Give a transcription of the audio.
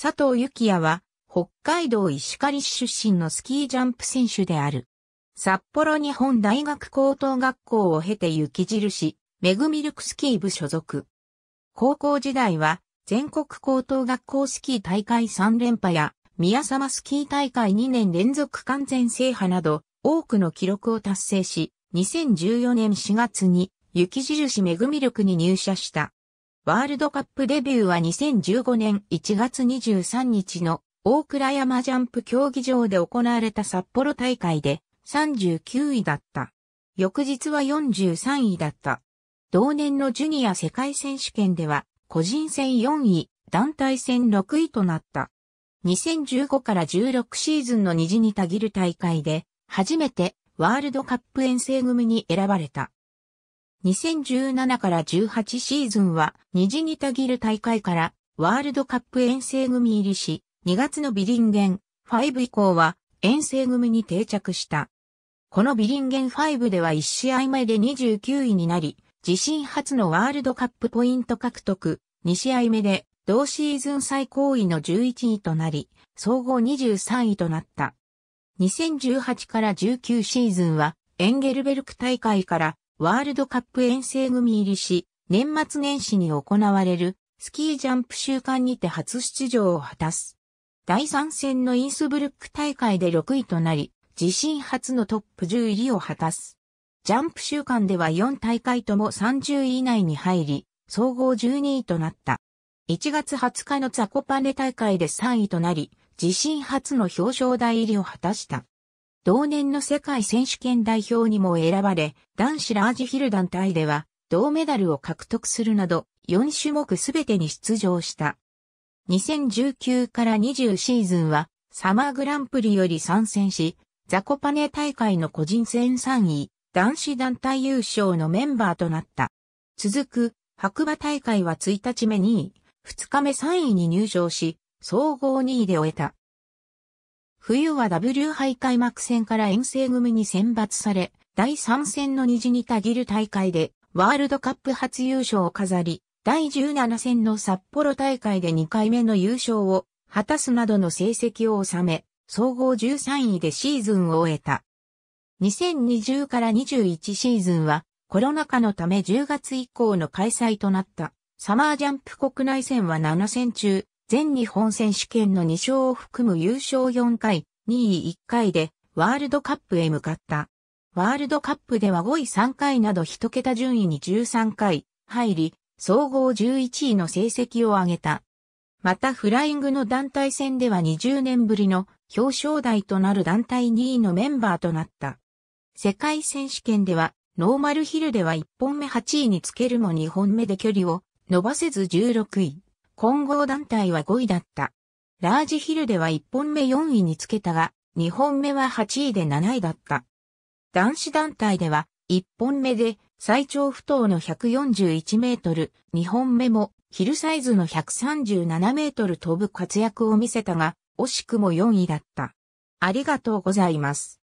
佐藤幸也は、北海道石狩市出身のスキージャンプ選手である。札幌日本大学高等学校を経て雪印、めぐみるくスキー部所属。高校時代は、全国高等学校スキー大会3連覇や、宮様スキー大会2年連続完全制覇など、多くの記録を達成し、2014年4月に、雪印めぐみクに入社した。ワールドカップデビューは2015年1月23日の大倉山ジャンプ競技場で行われた札幌大会で39位だった。翌日は43位だった。同年のジュニア世界選手権では個人戦4位、団体戦6位となった。2015から16シーズンの虹にたぎる大会で初めてワールドカップ遠征組に選ばれた。2017から18シーズンは、虹にたぎる大会から、ワールドカップ遠征組入りし、2月のビリンゲン5以降は、遠征組に定着した。このビリンゲン5では1試合前で29位になり、自身初のワールドカップポイント獲得、2試合目で同シーズン最高位の11位となり、総合23位となった。2018から19シーズンはエンゲルベルク大会からワールドカップ遠征組入りし、年末年始に行われるスキージャンプ週間にて初出場を果たす。第3戦のインスブルック大会で6位となり、自身初のトップ10入りを果たす。ジャンプ週間では4大会とも30位以内に入り、総合12位となった。1月20日のザコパネ大会で3位となり、自身初の表彰台入りを果たした。同年の世界選手権代表にも選ばれ、男子ラージヒル団体では銅メダルを獲得するなど、4種目すべてに出場した。2019から20シーズンは、サマーグランプリより参戦し、ザコパネ大会の個人戦3位、男子団体優勝のメンバーとなった。続く、白馬大会は1日目2位、2日目3位に入賞し、総合2位で終えた。冬は W 杯開幕戦から遠征組に選抜され、第3戦の虹にたぎる大会で、ワールドカップ初優勝を飾り、第17戦の札幌大会で2回目の優勝を果たすなどの成績を収め、総合13位でシーズンを終えた。2020から21シーズンはコロナ禍のため10月以降の開催となったサマージャンプ国内戦は7戦中全日本選手権の2勝を含む優勝4回、2位1回でワールドカップへ向かった。ワールドカップでは5位3回など1桁順位に13回入り、総合11位の成績を上げた。またフライングの団体戦では20年ぶりの表彰台となる団体2位のメンバーとなった。世界選手権ではノーマルヒルでは1本目8位につけるも2本目で距離を伸ばせず16位。混合団体は5位だった。ラージヒルでは1本目4位につけたが、2本目は8位で7位だった。男子団体では、1本目で最長不倒の141メートル、2本目もヒルサイズの137メートル飛ぶ活躍を見せたが、惜しくも4位だった。ありがとうございます。